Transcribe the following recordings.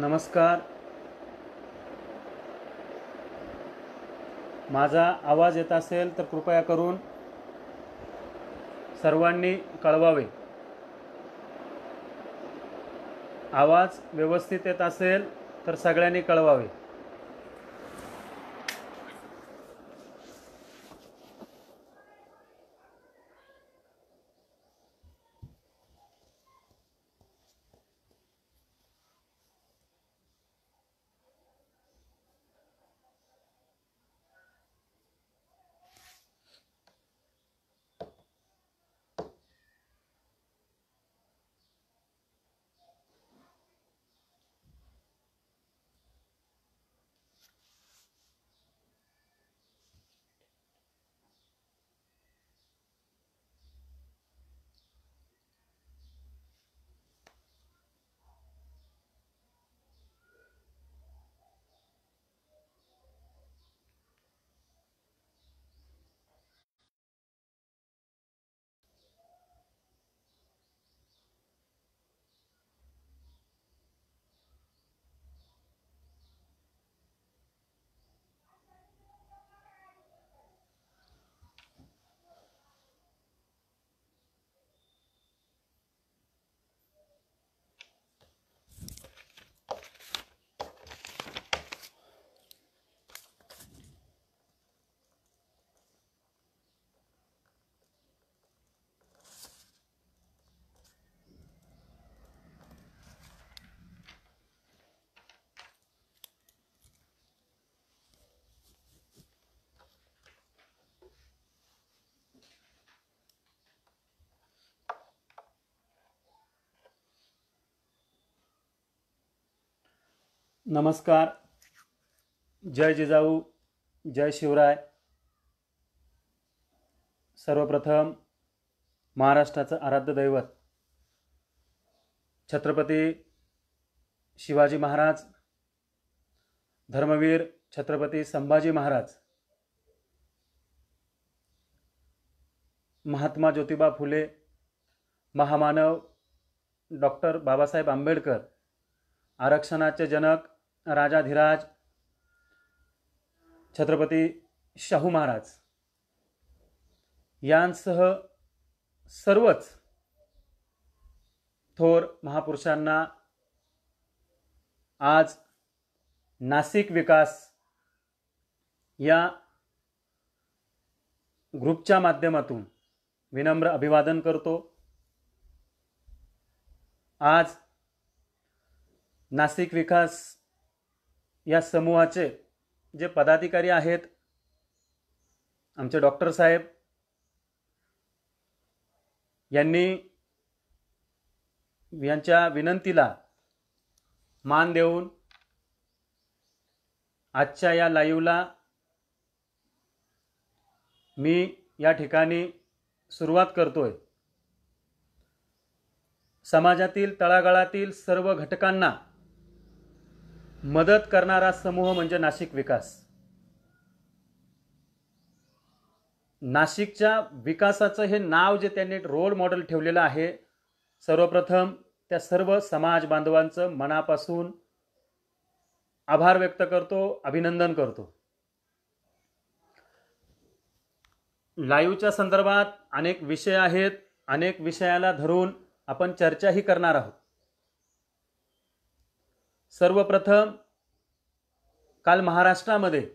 नमस्कार माझा आवाज येत असेल तर कृपया करून सर्वांनी कळवावे आवाज व्यवस्थित येत असेल तर सगळ्यांनी कळवावे नमस्कार जय जिजाऊ जय शिवराय सर्वप्रथम महाराष्ट्राचं आराध्य दैवत छत्रपती शिवाजी महाराज धर्मवीर छत्रपती संभाजी महाराज महात्मा ज्योतिबा फुले महामानव डॉक्टर बाबासाहेब आंबेडकर आरक्षणाचे जनक राजाधिराज छत्रपती शाहू महाराज यांसह सर्वच थोर महापुरुषांना आज नासिक विकास या ग्रुपच्या माध्यमातून विनम्र अभिवादन करतो आज नासिक विकास या समूहाचे जे पदाधिकारी आहेत आमचे डॉक्टर साहेब यांनी यांच्या विनंतीला मान देऊन आजच्या या लाईव्हला मी या ठिकाणी सुरुवात करतोय समाजातील तळागाळातील सर्व घटकांना मदत करणारा समूह म्हणजे नाशिक विकास नाशिकच्या विकासाचं हे नाव जे त्यांनी रोल मॉडेल ठेवलेलं आहे सर्वप्रथम त्या सर्व समाज बांधवांचं मनापासून आभार व्यक्त करतो अभिनंदन करतो लाईव्हच्या संदर्भात अनेक विषय आहेत अनेक विषयाला धरून आपण चर्चाही करणार आहोत सर्वप्रथम काल महाराष्ट्रामध्ये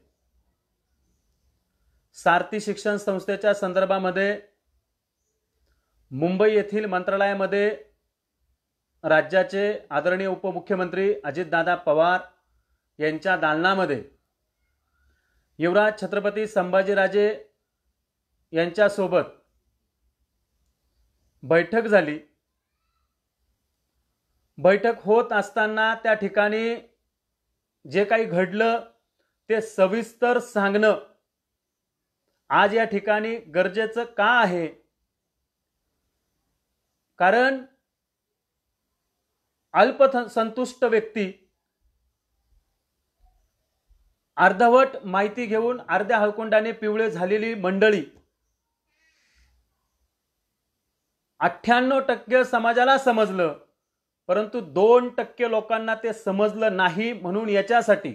सारथी शिक्षण संस्थेच्या संदर्भामध्ये मुंबई येथील मंत्रालयामध्ये राज्याचे आदरणीय उपमुख्यमंत्री अजितदादा पवार यांच्या दालनामध्ये युवराज छत्रपती संभाजीराजे यांच्यासोबत बैठक झाली बैठक होत असताना त्या ठिकाणी जे काही घडलं ते सविस्तर सांगणं आज या ठिकाणी गरजेचं का आहे कारण अल्प संतुष्ट व्यक्ती अर्धवट माहिती घेऊन अर्ध्या हळकुंडाने पिवळे झालेली मंडळी अठ्ठ्याण्णव टक्के समाजाला समजलं परंतु दोन टक्के लोकांना ते समजलं नाही म्हणून याच्यासाठी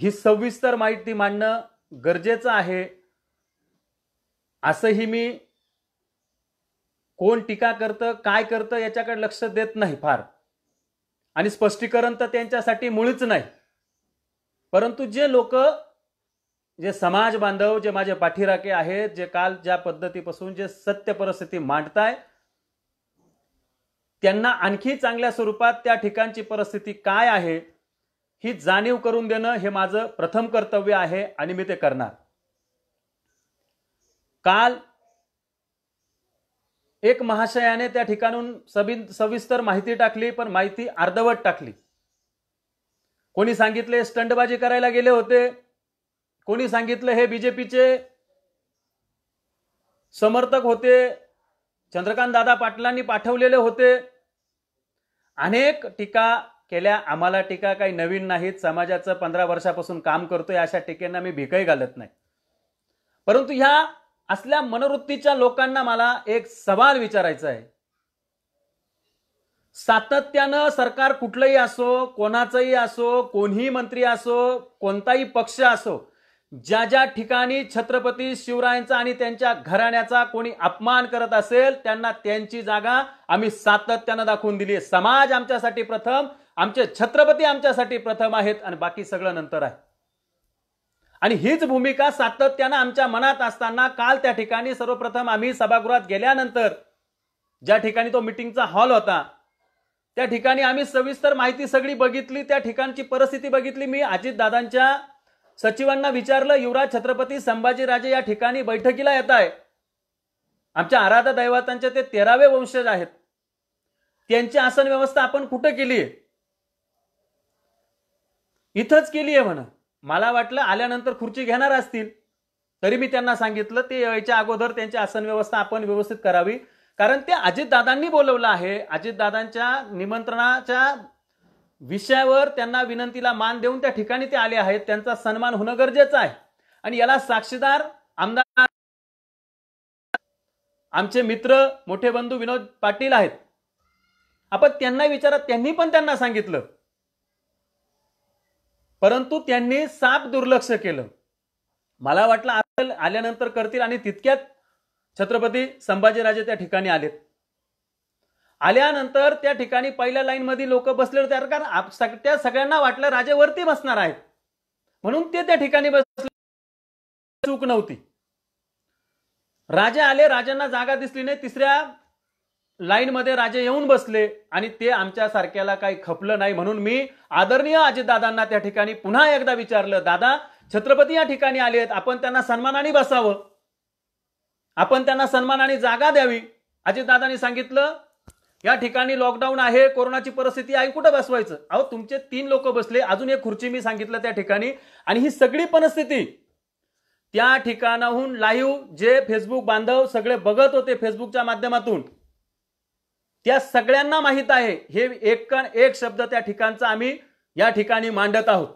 ही सविस्तर माहिती मांडणं गरजेचं आहे असंही मी कोण टीका करतं काय करतं याच्याकडे लक्ष देत नाही फार आणि स्पष्टीकरण तर त्यांच्यासाठी मुळीच नाही परंतु जे लोक जे समाज बांधव जे माझे पाठीराखे आहेत जे काल ज्या पद्धतीपासून जे सत्य परिस्थिती मांडताय त्यांना आणखी चांगल्या स्वरूपात त्या ठिकाणची परिस्थिती काय आहे ही जाणीव करून देणं हे माझं प्रथम कर्तव्य आहे आणि मी ते करणार काल एक महाशयाने त्या ठिकाणून सबिन सविस्तर माहिती टाकली पण माहिती अर्धवट टाकली कोणी सांगितले स्टंटबाजी करायला गेले होते कोणी सांगितलं हे बीजेपीचे समर्थक होते चंद्रकांत दादा पाटलांनी पाठवलेले होते अनेक टीका केल्या आम्हाला टीका काही नवीन नाहीत समाजाचं पंधरा वर्षापासून काम करतोय अशा टीकेंना मी भिकही घालत नाही परंतु ह्या असल्या मनोवृत्तीच्या लोकांना मला एक सवाल विचारायचा आहे सातत्यानं सरकार कुठलंही असो कोणाचंही असो कोणीही मंत्री असो कोणताही पक्ष असो ज्या ज्या ठिकाणी छत्रपती शिवरायांचा आणि त्यांच्या घराण्याचा कोणी अपमान करत असेल त्यांना त्यांची जागा आम्ही सातत्यानं दाखवून दिली समाज आमच्यासाठी प्रथम आमचे छत्रपती आमच्यासाठी प्रथम आहेत आणि बाकी सगळं नंतर आहे आणि हीच भूमिका सातत्यानं आमच्या मनात असताना काल त्या ठिकाणी सर्वप्रथम आम्ही सभागृहात गेल्यानंतर ज्या ठिकाणी तो मिटिंगचा हॉल होता त्या ठिकाणी आम्ही सविस्तर माहिती सगळी बघितली त्या ठिकाणची परिस्थिती बघितली मी अजितदादांच्या सचिवांना विचारलं युवराज छत्रपती संभाजीराजे या ठिकाणी बैठकीला येत आहे आमच्या आराधा दैवतांचे ते तेरावे वंशज आहेत त्यांची आसन व्यवस्था आपण कुठं केली इथंच केली आहे म्हण मला वाटलं आल्यानंतर खुर्ची घेणार असतील तरी मी त्यांना सांगितलं ते यायच्या अगोदर त्यांची आसन व्यवस्था आपण व्यवस्थित करावी कारण ते अजितदादांनी बोलवलं आहे अजितदादांच्या निमंत्रणाच्या विषयावर त्यांना विनंतीला मान देऊन त्या ठिकाणी ते आले आहेत त्यांचा सन्मान होणं गरजेचं आहे आणि याला साक्षीदार आमदार आमचे मित्र मोठे बंधू विनोद पाटील आहेत आपण त्यांना विचारत त्यांनी पण त्यांना सांगितलं परंतु त्यांनी साप दुर्लक्ष केलं मला वाटलं आल्यानंतर करतील आणि तितक्यात छत्रपती संभाजीराजे त्या ठिकाणी आलेत आल्यानंतर त्या ठिकाणी पहिल्या लाईन मध्ये लोक बसले होते कारण त्या सगळ्यांना वाटलं राजे वरती बसणार आहेत म्हणून ते त्या ठिकाणी बसले चूक नव्हती राजे आले राजांना जागा दिसली नाही तिसऱ्या मध्ये राजे येऊन बसले आणि ते आमच्या सारख्याला काही खपलं नाही म्हणून मी आदरणीय अजितदादांना त्या ठिकाणी पुन्हा एकदा विचारलं दादा छत्रपती या ठिकाणी आले आहेत आपण त्यांना सन्मानाने बसावं आपण त्यांना सन्मानाने जागा द्यावी अजितदादांनी सांगितलं या ठिकाणी लॉकडाऊन आहे कोरोनाची परिस्थिती आहे कुठं बसवायचं अहो तुमचे तीन लोक बसले अजून एक खुर्ची मी सांगितलं त्या ठिकाणी आणि ही सगळी परिस्थिती त्या ठिकाणाहून लाईव्ह जे फेसबुक बांधव सगळे बघत होते फेसबुकच्या माध्यमातून त्या सगळ्यांना माहीत आहे हे एक एक शब्द त्या ठिकाणचा आम्ही या ठिकाणी मांडत आहोत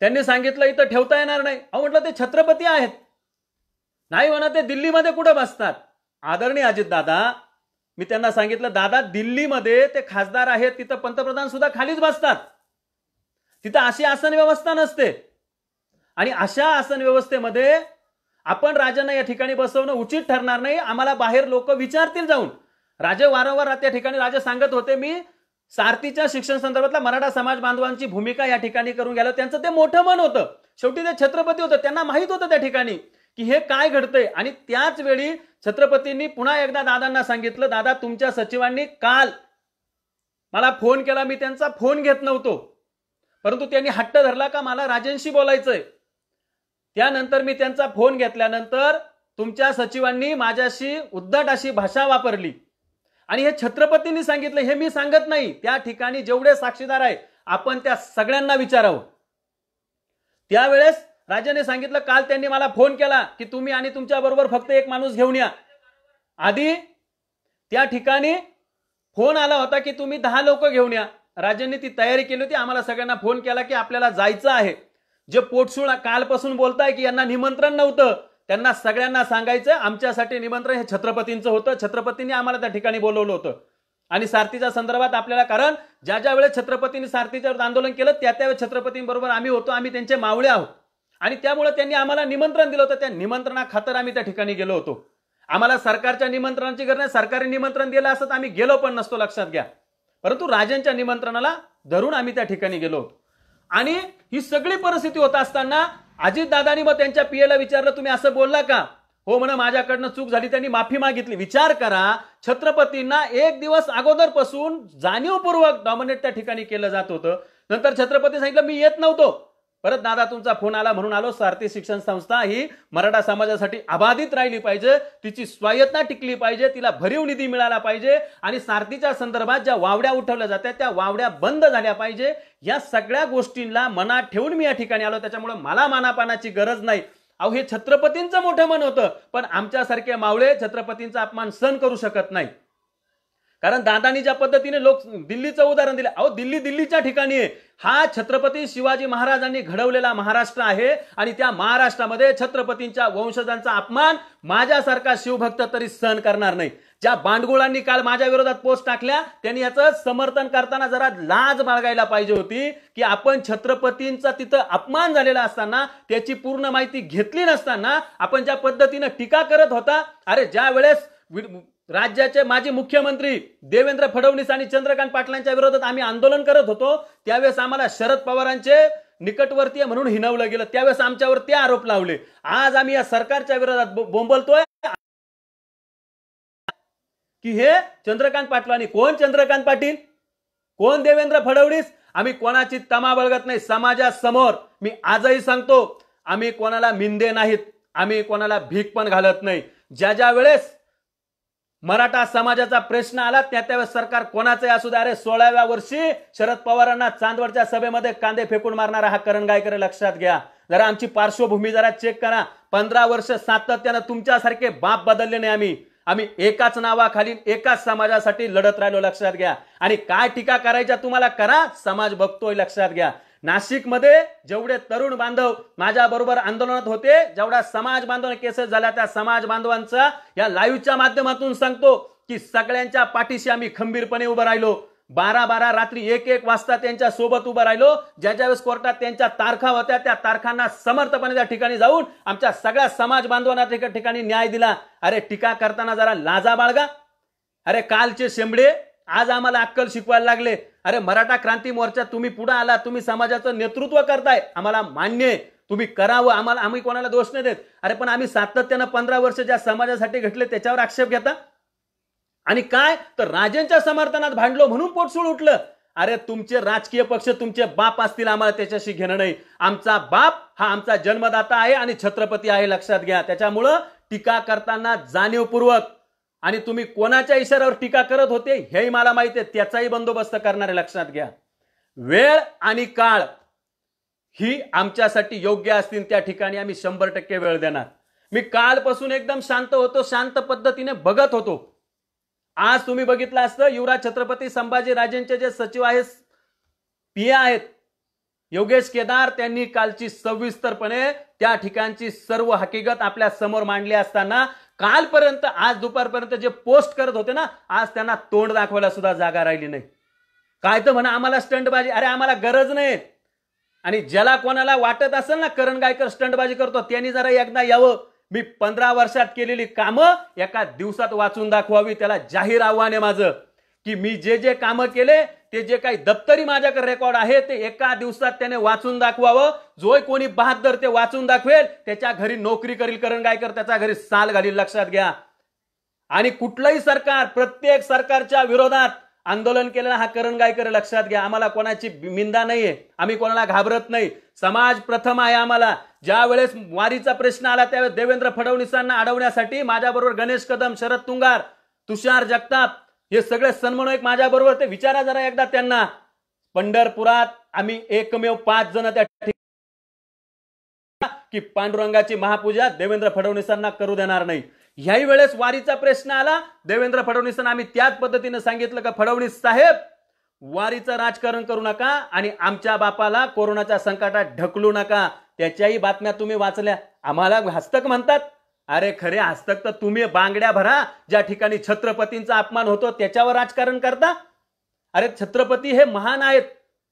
त्यांनी सांगितलं इथं ठेवता येणार नाही अहो म्हटलं ते छत्रपती आहेत नाही म्हणा ते दिल्लीमध्ये कुठं बसतात आदरणीय अजितदादा मी त्यांना सांगितलं दादा दिल्लीमध्ये ते खासदार आहेत तिथं पंतप्रधान सुद्धा खालीच बसतात तिथं अशी आसन व्यवस्था नसते आणि अशा आसन व्यवस्थेमध्ये आपण राजांना या ठिकाणी बसवणं उचित ठरणार नाही आम्हाला बाहेर लोक विचारतील जाऊन राजे वारंवार त्या ठिकाणी राजा सांगत होते मी सारथीच्या शिक्षण संदर्भातला मराठा समाज बांधवांची भूमिका या ठिकाणी करून गेलो त्यांचं ते मोठं मन होतं शेवटी ते छत्रपती होतं त्यांना माहीत होतं त्या ठिकाणी की हे काय घडतंय आणि त्याच वेळी छत्रपतींनी पुन्हा एकदा दादांना सांगितलं दादा तुमच्या सचिवांनी काल मला फोन केला मी त्यांचा फोन घेत नव्हतो परंतु त्यांनी हट्ट धरला का मला राजेंशी बोलायचंय त्यानंतर मी त्यांचा फोन घेतल्यानंतर तुमच्या सचिवांनी माझ्याशी उद्धट अशी भाषा वापरली आणि हे छत्रपतींनी सांगितलं हे मी सांगत नाही त्या ठिकाणी जेवढे साक्षीदार आहे आपण त्या सगळ्यांना विचारावं त्यावेळेस राजाने सांगितलं काल त्यांनी मला फोन केला की तुम्ही आणि तुमच्या बरोबर फक्त एक माणूस घेऊन या आधी त्या ठिकाणी फोन आला होता की तुम्ही दहा लोक घेऊन या राजांनी ती तयारी केली होती आम्हाला सगळ्यांना फोन केला की आपल्याला जायचं आहे जे पोटसूळ कालपासून बोलताय की यांना निमंत्रण नव्हतं त्यांना सगळ्यांना सांगायचं आमच्यासाठी निमंत्रण हे छत्रपतींचं होतं छत्रपतींनी आम्हाला त्या ठिकाणी बोलवलं होतं आणि सारथीच्या संदर्भात आपल्याला कारण ज्या ज्या वेळेस छत्रपतींनी सारथीच्यावर आंदोलन केलं त्या त्यावेळेस छत्रपतींबरोबर आम्ही होतो आम्ही त्यांचे मावळे आहोत आणि त्यामुळे त्यांनी आम्हाला निमंत्रण दिलं होतं त्या निमंत्रणा खातर आम्ही त्या ठिकाणी गेलो होतो आम्हाला सरकारच्या निमंत्रणाची गरज नाही सरकारी निमंत्रण दिलं असत आम्ही गेलो पण नसतो लक्षात घ्या परंतु राजांच्या निमंत्रणाला धरून आम्ही त्या ठिकाणी गेलो होतो आणि ही सगळी परिस्थिती होत असताना अजितदादानी मग त्यांच्या पियेला विचारलं तुम्ही असं बोलला का हो म्हणा माझ्याकडनं चूक झाली त्यांनी माफी मागितली विचार करा छत्रपतींना एक दिवस अगोदरपासून जाणीवपूर्वक डॉमिनेट त्या ठिकाणी केलं जात होतं नंतर छत्रपती सांगितलं मी येत नव्हतो परत दादा तुमचा फोन आला म्हणून आलो सारथी शिक्षण संस्था ही मराठा समाजासाठी अबाधित राहिली पाहिजे तिची स्वायत्ता टिकली पाहिजे तिला भरीव निधी मिळाला पाहिजे आणि सारथीच्या संदर्भात ज्या वावड्या उठवल्या जातात त्या वावड्या बंद झाल्या पाहिजे या सगळ्या गोष्टींना मनात ठेवून मी या ठिकाणी आलो त्याच्यामुळे मला मानापानाची गरज नाही अहो हे छत्रपतींचं मोठं मन होतं पण आमच्यासारखे मावळे छत्रपतींचा अपमान सहन करू शकत नाही कारण दादानी ज्या पद्धतीने लोक दिल्लीचं उदाहरण दिलं अहो दिल्ली दिल्लीच्या ठिकाणी हा छत्रपती शिवाजी महाराजांनी घडवलेला महाराष्ट्र आहे आणि त्या महाराष्ट्रामध्ये छत्रपतींच्या वंशजांचा अपमान माझ्यासारखा शिवभक्त तरी सहन करणार नाही ज्या बांडगुळांनी काल माझ्या विरोधात पोस्ट टाकल्या त्यांनी याचं समर्थन करताना जरा लाज बाळगायला पाहिजे होती की आपण छत्रपतींचा तिथं अपमान झालेला असताना त्याची पूर्ण माहिती घेतली नसताना आपण ज्या पद्धतीनं टीका करत होता अरे ज्या वेळेस राज्याचे माजी मुख्यमंत्री देवेंद्र फडणवीस आणि चंद्रकांत पाटलांच्या विरोधात आम्ही आंदोलन करत होतो त्यावेळेस आम्हाला शरद पवारांचे निकटवर्तीय म्हणून हिनवलं गेलं त्यावेळेस आमच्यावर ते आरोप लावले आज आम्ही या सरकारच्या विरोधात बोंबलतोय की हे चंद्रकांत पाटलांनी कोण चंद्रकांत पाटील कोण देवेंद्र फडणवीस आम्ही कोणाची तमा बळगत नाही समाजासमोर मी आजही सांगतो आम्ही कोणाला मिंदे नाहीत आम्ही कोणाला भीक पण घालत नाही ज्या ज्या वेळेस मराठा समाजाचा प्रश्न आला त्या त्यावेळेस सरकार कोणाचं असू द्या अरे सोळाव्या वर्षी शरद पवारांना चांदवडच्या सभेमध्ये कांदे फेकून मारणारा हा करण गायकर लक्षात घ्या जरा आमची पार्श्वभूमी जरा चेक करा पंधरा वर्ष सातत्यानं तुमच्यासारखे बाप बदलले नाही आम्ही आम्ही एकाच नावाखाली एकाच समाजासाठी लढत राहिलो लक्षात घ्या आणि काय टीका करायच्या तुम्हाला करा समाज बघतोय लक्षात घ्या नाशिकमध्ये जेवढे तरुण बांधव माझ्याबरोबर आंदोलनात होते जेवढा समाज बांधव केसेस झाल्या त्या समाज बांधवांचा या लाईव्हच्या माध्यमातून सांगतो की सगळ्यांच्या पाठीशी आम्ही खंबीरपणे उभं राहिलो बारा बारा रात्री एक एक वाजता त्यांच्या सोबत उभं राहिलो ज्या ज्यावेळेस कोर्टात त्यांच्या तारखा होत्या त्या तारखांना समर्थपणे त्या ठिकाणी जाऊन आमच्या सगळ्या समाज बांधवांना ठिकाणी न्याय दिला अरे टीका करताना जरा लाजा बाळगा अरे कालचे शेंबडे आज आम्हाला अक्कल शिकवायला लागले अरे मराठा क्रांती मोर्चा तुम्ही पुढे आला तुम्ही समाजाचं नेतृत्व करताय आम्हाला मान्य आहे तुम्ही करावं आम्हाला आम्ही कोणाला दोष नाही देत अरे पण आम्ही सातत्यानं पंधरा वर्ष ज्या समाजासाठी घटले त्याच्यावर आक्षेप घेता आणि काय तर राजेंच्या समर्थनात भांडलो म्हणून पोटसूळ उठलं अरे तुमचे राजकीय पक्ष तुमचे बाप असतील आम्हाला त्याच्याशी घेणं नाही आमचा बाप हा आमचा जन्मदाता आहे आणि छत्रपती आहे लक्षात घ्या त्याच्यामुळं टीका करताना जाणीवपूर्वक आणि तुम्ही कोणाच्या इशाऱ्यावर टीका करत होते हेही मला माहिती आहे त्याचाही बंदोबस्त करणारे लक्षात घ्या वेळ आणि काळ ही आमच्यासाठी योग्य असतील त्या ठिकाणी आम्ही शंभर टक्के वेळ देणार मी कालपासून एकदम शांत होतो शांत पद्धतीने बघत होतो आज तुम्ही बघितलं असतं युवराज छत्रपती संभाजी राजेंचे जे सचिव आहेत पीए आहेत योगेश केदार त्यांनी कालची सविस्तरपणे त्या ठिकाणची सर्व हकीकत आपल्या समोर मांडली असताना कालपर्यंत आज दुपारपर्यंत जे पोस्ट करत होते ना आज त्यांना तोंड दाखवायला सुद्धा जागा राहिली नाही काय तर म्हणा आम्हाला स्टंटबाजी अरे आम्हाला गरज नाही आणि ज्याला कोणाला वाटत असेल ना करण गायकर स्टंटबाजी करतो त्यांनी जरा एकदा यावं मी पंधरा वर्षात केलेली कामं एका दिवसात वाचून दाखवावी त्याला जाहीर आव्हान आहे माझं की मी जे जे काम केले ते जे काही दप्तरी माझ्याकडे रेकॉर्ड आहे ते एका दिवसात त्याने वाचून दाखवावं जो कोणी बहादर ते वाचून दाखवेल त्याच्या घरी नोकरी करील करण गायकर त्याच्या घरी साल घालील लक्षात घ्या आणि कुठलंही सरकार प्रत्येक सरकारच्या विरोधात आंदोलन केलेला हा करण गायकर लक्षात घ्या आम्हाला कोणाची निंदा नाहीये आम्ही कोणाला घाबरत नाही समाज प्रथम आहे आम्हाला ज्या वेळेस वारीचा प्रश्न आला त्यावेळेस देवेंद्र फडणवीसांना अडवण्यासाठी माझ्याबरोबर गणेश कदम शरद तुंगार तुषार जगताप हे सगळे एक माझ्या बरोबर ते विचारा जरा एकदा त्यांना पंढरपुरात आम्ही एकमेव पाच जण त्या की पांडुरंगाची महापूजा देवेंद्र फडणवीसांना करू देणार नाही ह्याही वेळेस वारीचा प्रश्न आला देवेंद्र फडणवीसांना आम्ही त्याच पद्धतीने सांगितलं का फडणवीस साहेब वारीचं राजकारण करू नका आणि आमच्या बापाला कोरोनाच्या संकटात ढकलू नका त्याच्याही बातम्या तुम्ही वाचल्या आम्हाला हस्तक म्हणतात अरे खरे तक तर तुम्ही बांगड्या भरा ज्या ठिकाणी छत्रपतींचा अपमान होतो त्याच्यावर राजकारण करता अरे छत्रपती हे महान आहेत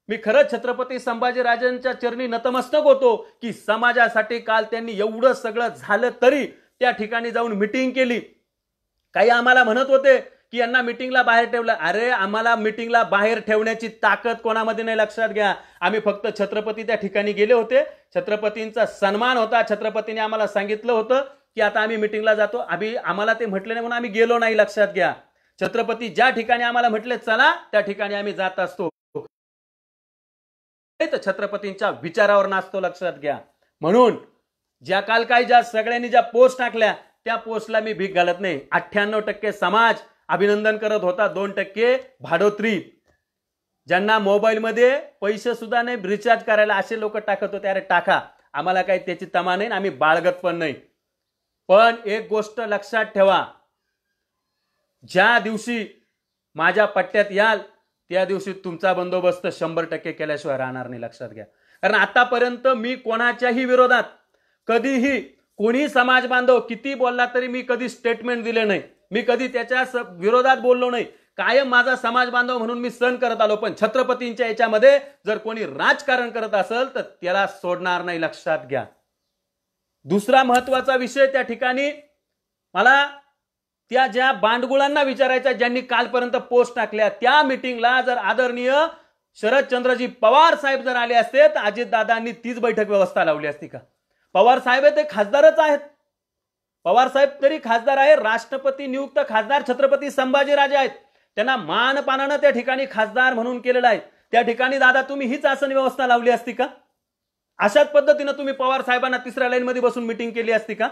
मी खरंच छत्रपती संभाजीराजांच्या चरणी नतमस्तक होतो की समाजासाठी काल त्यांनी एवढं सगळं झालं तरी त्या ठिकाणी जाऊन मिटिंग केली काही आम्हाला म्हणत होते की यांना मिटिंगला बाहेर ठेवलं अरे आम्हाला मिटिंगला बाहेर ठेवण्याची ताकद कोणामध्ये नाही लक्षात घ्या आम्ही फक्त छत्रपती त्या ठिकाणी गेले होते छत्रपतींचा सन्मान होता छत्रपतीने आम्हाला सांगितलं होतं की आता आम्ही मिटिंगला जातो आम्ही आम्हाला ते म्हटले नाही म्हणून आम्ही गेलो नाही लक्षात घ्या छत्रपती ज्या ठिकाणी आम्हाला म्हटले चला त्या ठिकाणी आम्ही जात असतो छत्रपतींच्या विचारावर नाचतो लक्षात घ्या म्हणून ज्या काल काय ज्या सगळ्यांनी ज्या पोस्ट टाकल्या त्या पोस्टला मी भीक घालत नाही अठ्ठ्याण्णव टक्के समाज अभिनंदन करत होता दोन टक्के भाडोत्री ज्यांना मोबाईलमध्ये पैसे सुद्धा नाही रिचार्ज करायला असे लोक टाकत होते अरे टाका आम्हाला काही त्याची तमा नाही आम्ही बाळगत पण नाही पण एक गोष्ट लक्षात ठेवा ज्या दिवशी माझ्या पट्ट्यात याल त्या दिवशी तुमचा बंदोबस्त शंभर टक्के केल्याशिवाय राहणार नाही लक्षात घ्या कारण आतापर्यंत मी कोणाच्याही विरोधात कधीही कोणी समाज बांधव किती बोलला तरी मी कधी स्टेटमेंट दिले नाही मी कधी त्याच्या विरोधात बोललो नाही कायम माझा समाज बांधव म्हणून मी सण करत आलो पण छत्रपतींच्या याच्यामध्ये जर कोणी राजकारण करत असेल तर त्याला सोडणार नाही लक्षात घ्या दुसरा महत्वाचा विषय त्या ठिकाणी मला त्या ज्या बांडगुळांना विचारायच्या ज्यांनी कालपर्यंत पोस्ट टाकल्या त्या मिटिंगला जर आदरणीय शरदचंद्रजी पवार साहेब जर आले असते तर अजितदादांनी तीच बैठक व्यवस्था लावली असती का पवार साहेब ते खासदारच आहेत पवार साहेब तरी खासदार आहे राष्ट्रपती नियुक्त खासदार छत्रपती संभाजीराजे आहेत त्यांना मानपानानं त्या ठिकाणी खासदार म्हणून केलेलं आहे त्या ठिकाणी दादा तुम्ही हीच आसन व्यवस्था लावली असती का अशाच पद्धतीनं तुम्ही पवार साहेबांना तिसऱ्या लाईनमध्ये बसून मिटिंग केली असती का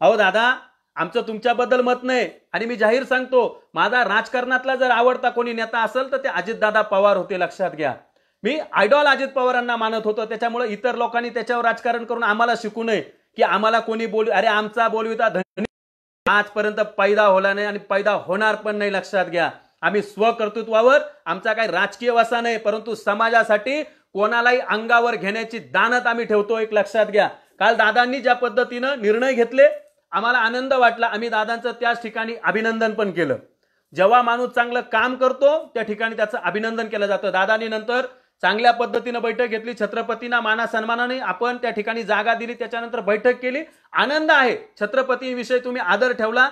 अहो दादा आमचं तुमच्याबद्दल मत नाही आणि मी जाहीर सांगतो माझा राजकारणातला जर आवडता कोणी नेता असेल तर ते अजितदादा पवार होते लक्षात घ्या मी आयडॉल अजित पवारांना मानत होतो त्याच्यामुळे इतर लोकांनी त्याच्यावर राजकारण करून आम्हाला शिकू नये की आम्हाला कोणी बोल अरे आमचा बोलविता धनी आजपर्यंत पैदा होला नाही आणि पैदा होणार पण नाही लक्षात घ्या आम्ही स्वकर्तृत्वावर आमचा काही राजकीय वसा नाही परंतु समाजासाठी कोणालाही अंगावर घेण्याची दानत आम्ही ठेवतो एक लक्षात घ्या काल दादांनी ज्या पद्धतीनं निर्णय घेतले आम्हाला आनंद वाटला आम्ही दादांचं त्याच ठिकाणी अभिनंदन पण केलं जेव्हा माणूस चांगलं काम करतो त्या ठिकाणी त्याचं अभिनंदन केलं जातं दादांनी नंतर चांगल्या पद्धतीनं बैठक घेतली छत्रपतींना माना सन्मानाने आपण त्या ठिकाणी जागा दिली त्याच्यानंतर बैठक केली आनंद आहे विषय तुम्ही आदर ठेवला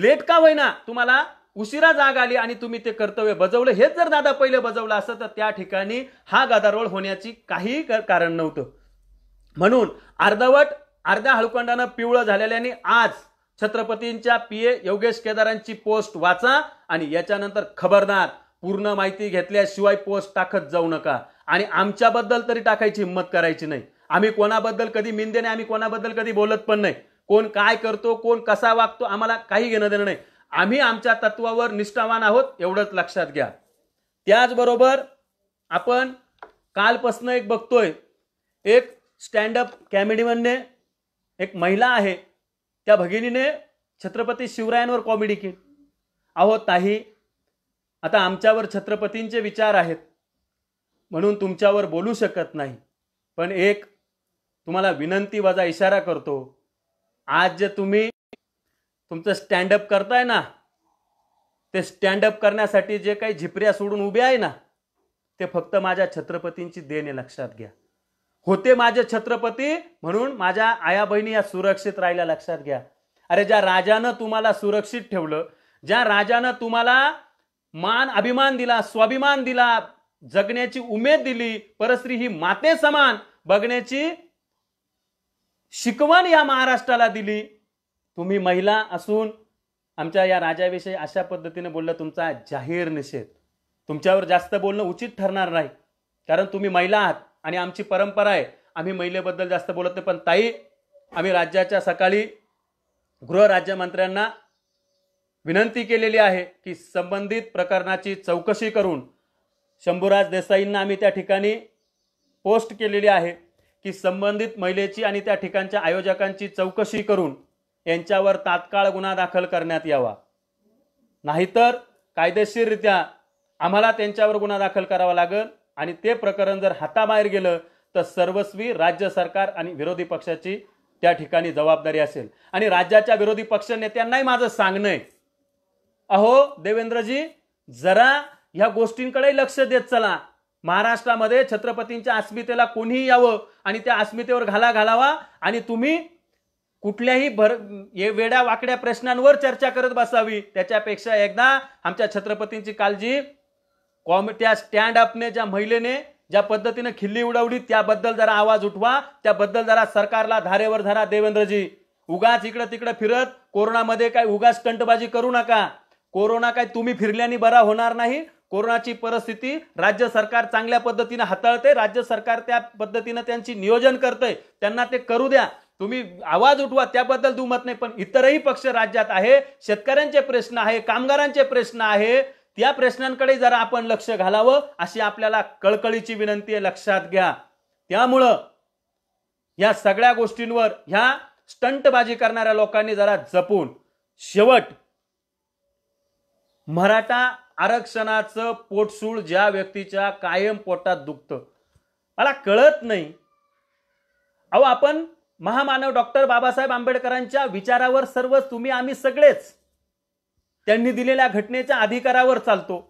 लेट का होईना तुम्हाला उशिरा जाग आली आणि तुम्ही ते कर्तव्य बजवलं हेच जर दादा पहिले बजवलं असं तर त्या ठिकाणी हा गदारोळ होण्याची काही कारण नव्हतं म्हणून अर्धवट अर्ध्या हळखंडानं पिवळं झालेल्याने आज छत्रपतींच्या पीए योगेश केदारांची पोस्ट वाचा आणि याच्यानंतर खबरदार पूर्ण माहिती घेतल्याशिवाय पोस्ट टाकत जाऊ नका आणि आमच्याबद्दल तरी टाकायची हिंमत करायची नाही आम्ही कोणाबद्दल कधी मिंदे नाही आम्ही कोणाबद्दल कधी बोलत पण नाही कोण काय करतो कोण कसा वागतो आम्हाला काही घेणं देणं नाही आम्ही आमच्या तत्वावर निष्ठावान आहोत एवढंच लक्षात घ्या त्याचबरोबर आपण कालपासनं एक बघतोय एक स्टँडअप कॅमेडीमनने एक महिला आहे त्या भगिनीने छत्रपती शिवरायांवर कॉमेडी केली अहो ताही आता आमच्यावर छत्रपतींचे विचार आहेत म्हणून तुमच्यावर बोलू शकत नाही पण एक तुम्हाला विनंती वजा इशारा करतो आज जे तुम्ही तुमचं स्टँडअप करताय ना ते स्टँडअप करण्यासाठी जे काही झिपऱ्या सोडून उभे आहे ना ते फक्त माझ्या छत्रपतींची देणे लक्षात घ्या होते माझे छत्रपती म्हणून माझ्या आया बहिणी या सुरक्षित राहिल्या लक्षात घ्या अरे ज्या राजानं तुम्हाला सुरक्षित ठेवलं ज्या राजानं तुम्हाला मान अभिमान दिला स्वाभिमान दिला जगण्याची उमेद दिली परस्त्री ही माते समान बघण्याची शिकवण या महाराष्ट्राला दिली तुम्ही महिला असून आमच्या या राजाविषयी अशा पद्धतीने बोललं तुमचा जाहीर निषेध तुमच्यावर जास्त बोलणं उचित ठरणार नाही कारण तुम्ही महिला आहात आणि आमची परंपरा आहे आम्ही महिलेबद्दल जास्त बोलत नाही पण ताई आम्ही राज्याच्या सकाळी गृहराज्यमंत्र्यांना विनंती केलेली आहे की संबंधित प्रकरणाची चौकशी करून शंभूराज देसाईंना आम्ही त्या ठिकाणी पोस्ट केलेली आहे की संबंधित महिलेची आणि त्या ठिकाणच्या आयोजकांची चौकशी करून यांच्यावर तात्काळ गुन्हा दाखल करण्यात यावा नाहीतर कायदेशीररित्या आम्हाला त्यांच्यावर गुन्हा दाखल करावा लागेल आणि ते प्रकरण जर हाताबाहेर गेलं तर सर्वस्वी राज्य सरकार आणि विरोधी पक्षाची त्या ठिकाणी जबाबदारी असेल आणि राज्याच्या विरोधी पक्ष नेत्यांनाही माझं सांगणं आहे अहो देवेंद्रजी जरा ह्या गोष्टींकडे लक्ष देत चला महाराष्ट्रामध्ये छत्रपतींच्या अस्मितेला कोणीही यावं आणि त्या अस्मितेवर घाला घालावा आणि तुम्ही कुठल्याही भर वेड्या वाकड्या प्रश्नांवर चर्चा करत बसावी त्याच्यापेक्षा एकदा आमच्या छत्रपतींची काळजी कॉमे त्या स्टँड अपने ज्या महिलेने ज्या पद्धतीने खिल्ली उडवली त्याबद्दल जरा आवाज उठवा त्याबद्दल जरा सरकारला धारेवर धरा देवेंद्रजी उगाच इकडं तिकडं फिरत कोरोनामध्ये काय उगाच कंटबाजी करू नका कोरोना काय तुम्ही फिरल्याने बरा होणार नाही कोरोनाची परिस्थिती राज्य सरकार चांगल्या पद्धतीने हाताळते राज्य सरकार त्या पद्धतीनं त्यांची नियोजन करतंय त्यांना ते करू द्या तुम्ही आवाज उठवा त्याबद्दल दुमत नाही पण इतरही पक्ष राज्यात आहे शेतकऱ्यांचे प्रश्न आहे कामगारांचे प्रश्न आहे त्या प्रश्नांकडे जरा आपण लक्ष घालावं अशी आपल्याला कळकळीची विनंती आहे लक्षात घ्या त्यामुळं या सगळ्या गोष्टींवर ह्या स्टंटबाजी करणाऱ्या लोकांनी जरा जपून शेवट मराठा आरक्षणाचं पोटसूळ ज्या व्यक्तीच्या कायम पोटात दुखतं मला कळत नाही अहो आपण महामानव डॉक्टर बाबासाहेब आंबेडकरांच्या विचारावर सर्व तुम्ही आम्ही सगळेच त्यांनी दिलेल्या घटनेच्या अधिकारावर चालतो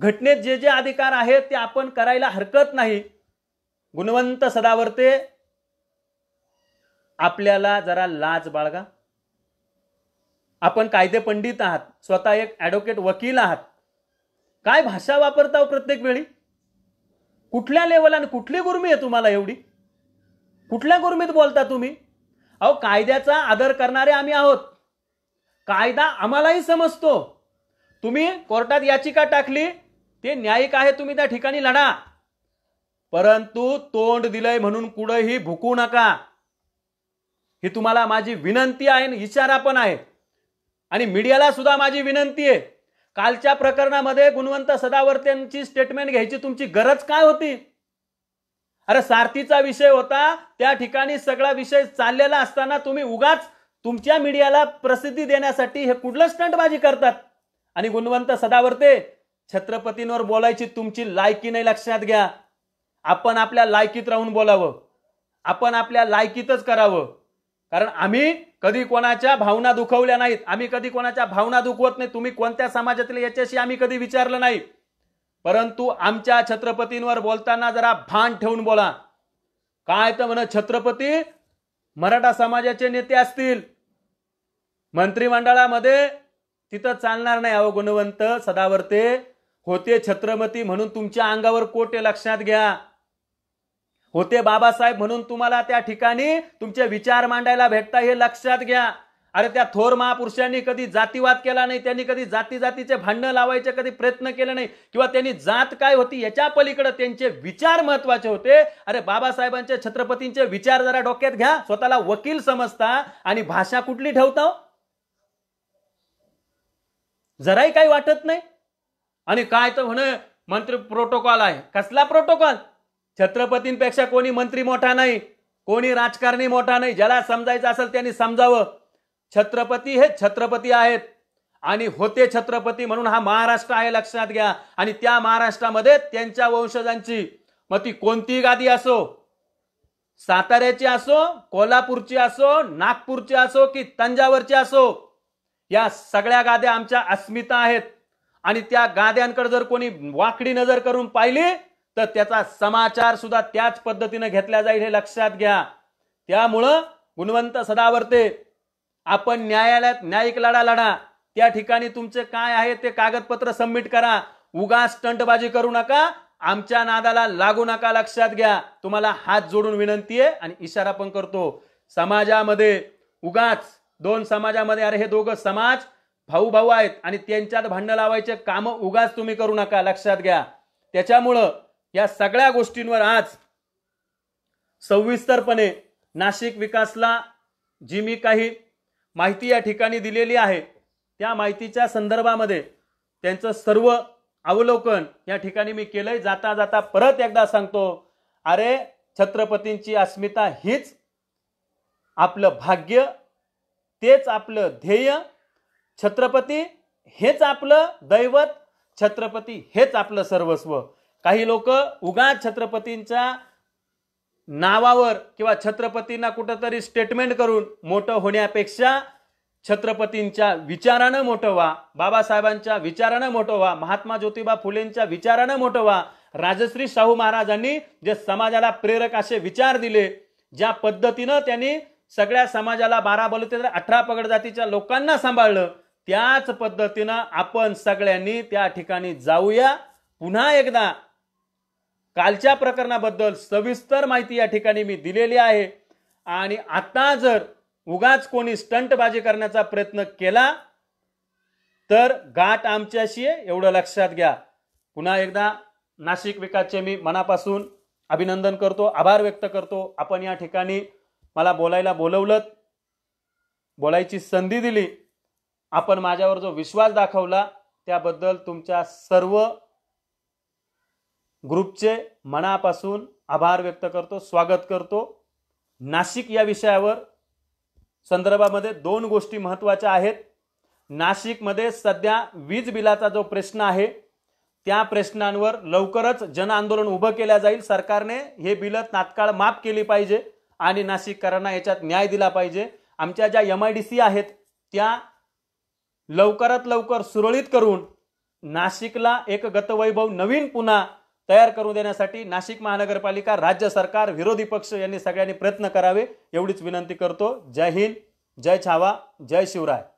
घटनेत जे जे अधिकार आहेत ते आपण करायला हरकत नाही गुणवंत सदावर्ते आपल्याला जरा लाज बाळगा आपण कायदे पंडित आहात स्वतः एक ॲडव्होकेट वकील आहात काय भाषा वापरता हो प्रत्येक वेळी कुठल्या लेवलान कुठली गुरमी आहे तुम्हाला एवढी कुठल्या गुरमीत बोलता तुम्ही अहो कायद्याचा आदर करणारे आम्ही आहोत कायदा आम्हालाही समजतो तुम्ही कोर्टात याचिका टाकली ते न्यायिक आहे तुम्ही त्या ठिकाणी लढा परंतु तोंड दिलंय म्हणून कुठंही भुकू नका ही तुम्हाला माझी विनंती आहे आणि इशारा पण आहे आणि मीडियाला सुद्धा माझी विनंती आहे कालच्या प्रकरणामध्ये गुणवंत सदावर्त्यांची स्टेटमेंट घ्यायची तुमची गरज काय होती अरे सारथीचा विषय होता त्या ठिकाणी सगळा विषय चाललेला असताना तुम्ही उगाच तुमच्या मीडियाला प्रसिद्धी देण्यासाठी हे कुठलं स्टंटबाजी करतात आणि गुणवंत सदावर्ते छत्रपतींवर बोलायची तुमची लायकी नाही लक्षात घ्या आपण आपल्या लायकीत राहून बोलावं आपण आपल्या लायकीतच करावं कारण आम्ही कधी कोणाच्या भावना दुखवल्या नाहीत आम्ही कधी कोणाच्या भावना दुखवत नाही तुम्ही कोणत्या समाजातले याच्याशी आम्ही कधी विचारलं नाही परंतु आमच्या छत्रपतींवर बोलताना जरा भान ठेवून बोला काय तर म्हण छत्रपती मराठा समाजाचे नेते असतील मंत्रिमंडळामध्ये तिथं चालणार नाही अहो गुणवंत सदावर्ते होते छत्रपती म्हणून तुमच्या अंगावर कोटे लक्षात घ्या होते बाबासाहेब म्हणून तुम्हाला त्या ठिकाणी तुमचे विचार मांडायला भेटता हे लक्षात घ्या अरे त्या थोर महापुरुषांनी कधी जातीवाद केला नाही त्यांनी कधी जाती जातीचे भांडण लावायचे कधी प्रयत्न केले नाही किंवा त्यांनी जात काय होती याच्या पलीकडे त्यांचे विचार महत्वाचे होते अरे बाबासाहेबांचे छत्रपतींचे विचार जरा डोक्यात घ्या स्वतःला वकील समजता आणि भाषा कुठली ठेवता जराही काही वाटत नाही आणि काय तर म्हण मंत्री प्रोटोकॉल आहे कसला प्रोटोकॉल छत्रपतींपेक्षा कोणी मंत्री मोठा नाही कोणी राजकारणी मोठा नाही ज्याला समजायचं असेल त्यांनी समजावं छत्रपती हे छत्रपती आहेत आणि होते छत्रपती म्हणून हा महाराष्ट्र आहे लक्षात घ्या आणि त्या महाराष्ट्रामध्ये त्यांच्या वंशजांची मग ती कोणतीही गादी असो साताऱ्याची असो कोल्हापूरची असो नागपूरची असो की तंजावरची असो या सगळ्या गाद्या आमच्या अस्मिता आहेत आणि त्या गाद्यांकडे जर कोणी वाकडी नजर करून पाहिली तर त्याचा समाचार सुद्धा त्याच पद्धतीने घेतला जाईल हे लक्षात घ्या त्यामुळं गुणवंत सदावर्ते आपण न्यायालयात न्यायिक लढा लढा त्या ठिकाणी तुमचे काय आहे ते कागदपत्र सबमिट करा उगा स्टंटबाजी करू नका आमच्या नादाला लागू नका लक्षात घ्या तुम्हाला हात जोडून विनंती आहे आणि इशारा पण करतो समाजामध्ये उगाच दोन समाजामध्ये अरे हे दोघं समाज भाऊ भाऊ आहेत आणि त्यांच्यात भांड लावायचे काम उगाच तुम्ही करू नका लक्षात घ्या त्याच्यामुळं या सगळ्या गोष्टींवर आज सविस्तरपणे नाशिक विकासला जी मी काही माहिती या ठिकाणी दिलेली आहे त्या माहितीच्या संदर्भामध्ये त्यांचं सर्व अवलोकन या ठिकाणी मी केलंय जाता जाता परत एकदा सांगतो अरे छत्रपतींची अस्मिता हीच आपलं भाग्य तेच आपलं ध्येय छत्रपती हेच आपलं दैवत छत्रपती हेच आपलं सर्वस्व काही लोक उगा छत्रपतींच्या नावावर किंवा छत्रपतींना कुठंतरी स्टेटमेंट करून मोठं होण्यापेक्षा छत्रपतींच्या विचारानं मोठं व्हा बाबासाहेबांच्या विचारानं मोठं व्हा महात्मा ज्योतिबा फुलेंच्या विचारानं मोठं व्हा राजश्री शाहू महाराजांनी जे समाजाला प्रेरक असे विचार दिले ज्या पद्धतीनं त्यांनी सगळ्या समाजाला बारा तर अठरा पगड जातीच्या लोकांना सांभाळलं त्याच पद्धतीनं आपण सगळ्यांनी त्या ठिकाणी जाऊया पुन्हा एकदा कालच्या प्रकरणाबद्दल सविस्तर माहिती या ठिकाणी मी दिलेली आहे आणि आता जर उगाच कोणी स्टंटबाजी करण्याचा प्रयत्न केला तर गाठ आमच्याशी आहे एवढं लक्षात घ्या पुन्हा एकदा नाशिक विकासचे मी मनापासून अभिनंदन करतो आभार व्यक्त करतो आपण या ठिकाणी मला बोलायला बोलवलं बोलायची संधी दिली आपण माझ्यावर जो विश्वास दाखवला त्याबद्दल तुमच्या सर्व ग्रुपचे मनापासून आभार व्यक्त करतो स्वागत करतो नाशिक या विषयावर संदर्भामध्ये दोन गोष्टी महत्त्वाच्या आहेत नाशिकमध्ये सध्या वीज बिलाचा जो प्रश्न आहे त्या प्रश्नांवर लवकरच जनआंदोलन उभं केलं जाईल सरकारने हे बिल तात्काळ माफ केली पाहिजे आणि नाशिककरांना याच्यात न्याय दिला पाहिजे आमच्या ज्या एम आय डी सी आहेत त्या लवकरात लवकर सुरळीत करून नाशिकला एक गतवैभव नवीन पुन्हा तयार करू देण्यासाठी नाशिक महानगरपालिका राज्य सरकार विरोधी पक्ष यांनी सगळ्यांनी प्रयत्न करावे एवढीच विनंती करतो जय हिंद जय छावा जय शिवराय